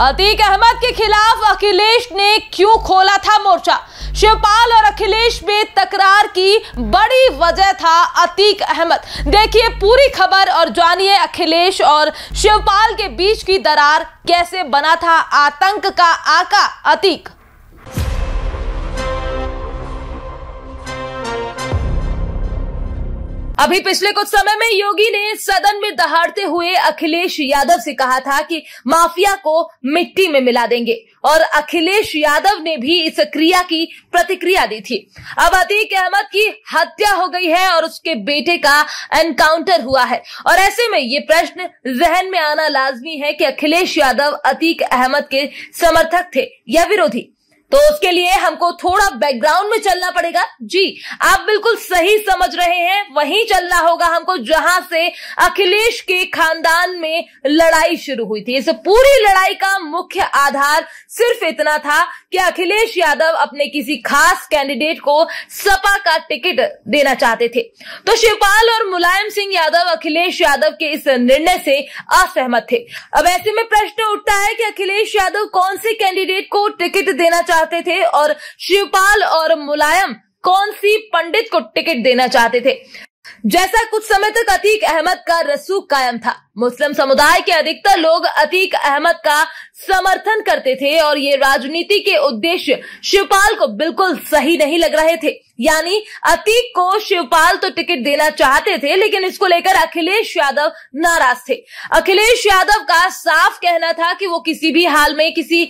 अतीक अहमद के खिलाफ अखिलेश ने क्यों खोला था मोर्चा शिवपाल और अखिलेश में तकरार की बड़ी वजह था अतीक अहमद देखिए पूरी खबर और जानिए अखिलेश और शिवपाल के बीच की दरार कैसे बना था आतंक का आका अतीक अभी पिछले कुछ समय में योगी ने सदन में दहाड़ते हुए अखिलेश यादव से कहा था कि माफिया को मिट्टी में मिला देंगे और अखिलेश यादव ने भी इस क्रिया की प्रतिक्रिया दी थी अब अतीक अहमद की हत्या हो गई है और उसके बेटे का एनकाउंटर हुआ है और ऐसे में ये प्रश्न जहन में आना लाजमी है कि अखिलेश यादव अतीक अहमद के समर्थक थे या विरोधी तो उसके लिए हमको थोड़ा बैकग्राउंड में चलना पड़ेगा जी आप बिल्कुल सही समझ रहे हैं वहीं चलना होगा हमको जहां से अखिलेश के खानदान में लड़ाई शुरू हुई थी इस पूरी लड़ाई का मुख्य आधार सिर्फ इतना था कि अखिलेश यादव अपने किसी खास कैंडिडेट को सपा का टिकट देना चाहते थे तो शिवपाल और मुलायम सिंह यादव अखिलेश यादव के इस निर्णय से असहमत थे अब ऐसे में प्रश्न उठता है कि अखिलेश यादव कौन से कैंडिडेट को टिकट देना चाहते चाहते थे और शिवपाल और मुलायम कौन सी पंडित को टिकट देना चाहते थे जैसा कुछ समय तक अतीक अहमद का रसूख कायम था मुस्लिम समुदाय के अधिकतर लोग अतीक अहमद का समर्थन करते थे और ये राजनीति के उद्देश्य शिवपाल को बिल्कुल सही नहीं लग रहे थे यानी अतीक को शिवपाल तो टिकट देना चाहते थे लेकिन इसको लेकर अखिलेश यादव नाराज थे अखिलेश यादव का साफ कहना था कि वो किसी भी हाल में किसी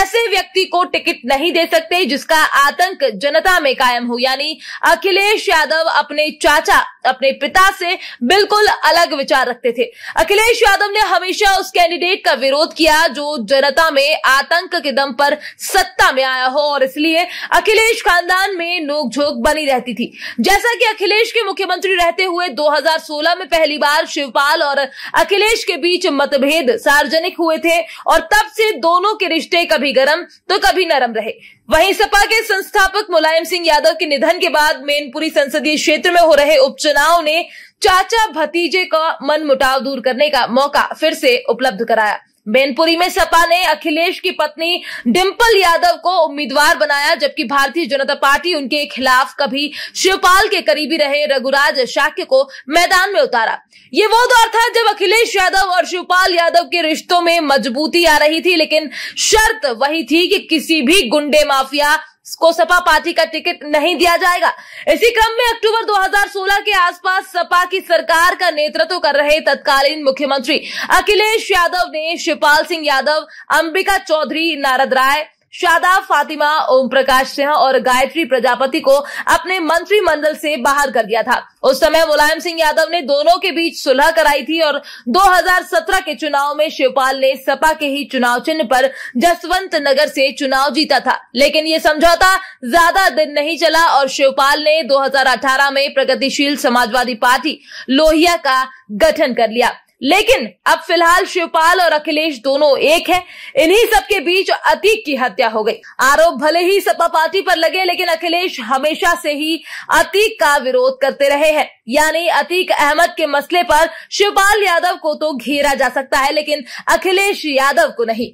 ऐसे व्यक्ति को टिकट नहीं दे सकते जिसका आतंक जनता में कायम हो यानी अखिलेश यादव अपने चाचा अपने पिता से बिल्कुल अलग विचार रखते थे अखिलेश यादव ने हमेशा उस कैंडिडेट का विरोध किया जो जनता में आतंक के दम पर सत्ता में आया हो और इसलिए अखिलेश खानदान में नोकझोंक बनी रहती थी जैसा कि अखिलेश के मुख्यमंत्री रहते हुए 2016 में पहली बार शिवपाल और अखिलेश के बीच मतभेद सार्वजनिक हुए थे और तब से दोनों के रिश्ते कभी गर्म तो कभी नरम रहे वहीं सपा के संस्थापक मुलायम सिंह यादव के निधन के बाद मेनपुरी संसदीय क्षेत्र में हो रहे उपचुनाव ने चाचा भतीजे का मन मुटाव दूर करने का मौका फिर से उपलब्ध कराया बेनपुरी में सपा ने अखिलेश की पत्नी डिंपल यादव को उम्मीदवार बनाया जबकि भारतीय जनता पार्टी उनके खिलाफ कभी शिवपाल के करीबी रहे रघुराज शाक्य को मैदान में उतारा ये वो दौर था जब अखिलेश यादव और शिवपाल यादव के रिश्तों में मजबूती आ रही थी लेकिन शर्त वही थी कि किसी भी गुंडे माफिया को सपा पार्टी का टिकट नहीं दिया जाएगा इसी क्रम में अक्टूबर 2016 के आसपास सपा की सरकार का नेतृत्व कर रहे तत्कालीन मुख्यमंत्री अखिलेश यादव ने शिवपाल सिंह यादव अंबिका चौधरी नारद राय शादाब फातिमा ओम प्रकाश सिंह और गायत्री प्रजापति को अपने मंत्रिमंडल से बाहर कर दिया था उस समय मुलायम सिंह यादव ने दोनों के बीच सुलह कराई थी और 2017 के चुनाव में शिवपाल ने सपा के ही चुनाव चिन्ह पर जसवंत नगर से चुनाव जीता था लेकिन ये समझौता ज्यादा दिन नहीं चला और शिवपाल ने 2018 में प्रगतिशील समाजवादी पार्टी लोहिया का गठन कर लिया लेकिन अब फिलहाल शिवपाल और अखिलेश दोनों एक हैं इन्हीं सब के बीच अतीक की हत्या हो गई आरोप भले ही सपा पार्टी पर लगे लेकिन अखिलेश हमेशा से ही अतीक का विरोध करते रहे हैं यानी अतीक अहमद के मसले पर शिवपाल यादव को तो घेरा जा सकता है लेकिन अखिलेश यादव को नहीं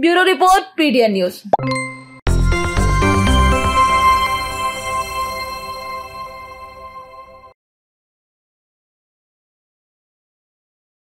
ब्यूरो रिपोर्ट पीडीएन न्यूज